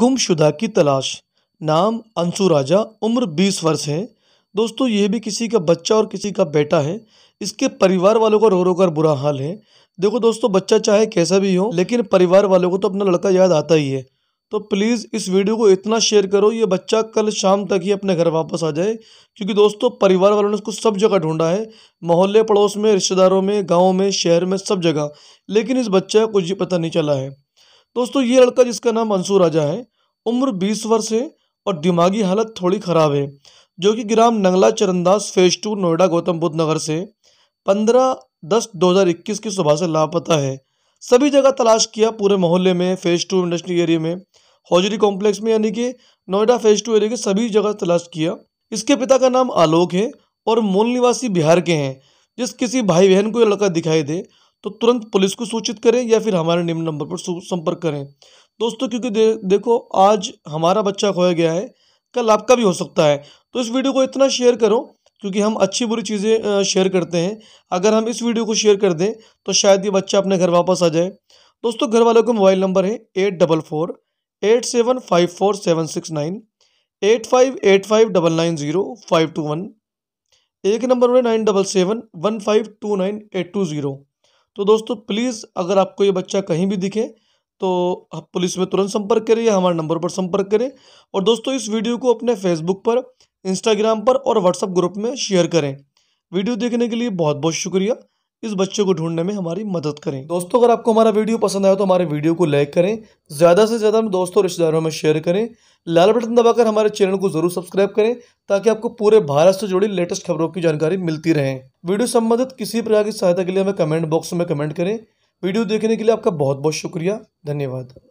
गुमशुदा की तलाश नाम अंशु राजा उम्र बीस वर्ष है दोस्तों यह भी किसी का बच्चा और किसी का बेटा है इसके परिवार वालों का रो रो कर बुरा हाल है देखो दोस्तों बच्चा चाहे कैसा भी हो लेकिन परिवार वालों को तो अपना लड़का याद आता ही है तो प्लीज़ इस वीडियो को इतना शेयर करो ये बच्चा कल शाम तक ही अपने घर वापस आ जाए क्योंकि दोस्तों परिवार वालों ने उसको सब जगह ढूंढा है मोहल्ले पड़ोस में रिश्तेदारों में गाँव में शहर में सब जगह लेकिन इस बच्चे को कुछ पता नहीं चला है दोस्तों ये लड़का जिसका नाम मंसूर राजा है उम्र बीस वर्ष है और दिमागी हालत थोड़ी ख़राब है जो कि ग्राम नंगला चरनदास फेज टू नोएडा गौतम बुद्ध नगर से पंद्रह दस 2021 की सुबह से लापता है सभी जगह तलाश किया पूरे मोहल्ले में फेज टू इंडस्ट्री एरिया में हौजरी कॉम्प्लेक्स में यानी कि नोएडा फेज टू एरिया के सभी जगह तलाश किया इसके पिता का नाम आलोक है और मूल निवासी बिहार के हैं जिस किसी भाई बहन को ये लड़का दिखाई दे तो तुरंत पुलिस को सूचित करें या फिर हमारे निम्न नंबर पर संपर्क करें दोस्तों क्योंकि दे, देखो आज हमारा बच्चा खोया गया है कल आपका भी हो सकता है तो इस वीडियो को इतना शेयर करो क्योंकि हम अच्छी बुरी चीज़ें शेयर करते हैं अगर हम इस वीडियो को शेयर कर दें तो शायद ये बच्चा अपने घर वापस आ जाए दोस्तों घर वालों का मोबाइल नंबर है eight double four eight seven five four seven six nine eight five eight five double nine zero five two one एक नंबर में nine double seven one five two nine eight two zero तो दोस्तों please अगर आपको ये बच्चा कहीं भी दिखे तो आप पुलिस में तुरंत संपर्क करें या हमारे नंबर पर संपर्क करें और दोस्तों इस वीडियो को अपने फेसबुक पर इंस्टाग्राम पर और व्हाट्सएप ग्रुप में शेयर करें वीडियो देखने के लिए बहुत बहुत शुक्रिया इस बच्चे को ढूंढने में हमारी मदद करें दोस्तों अगर आपको हमारा वीडियो पसंद आया तो हमारे वीडियो को लाइक करें ज़्यादा से ज़्यादा दोस्तों रिश्तेदारों में शेयर करें लाल बटन दबाकर हमारे चैनल को जरूर सब्सक्राइब करें ताकि आपको पूरे भारत से जुड़ी लेटेस्ट खबरों की जानकारी मिलती रहे वीडियो संबंधित किसी प्रकार की सहायता के लिए हमें कमेंट बॉक्स में कमेंट करें वीडियो देखने के लिए आपका बहुत बहुत शुक्रिया धन्यवाद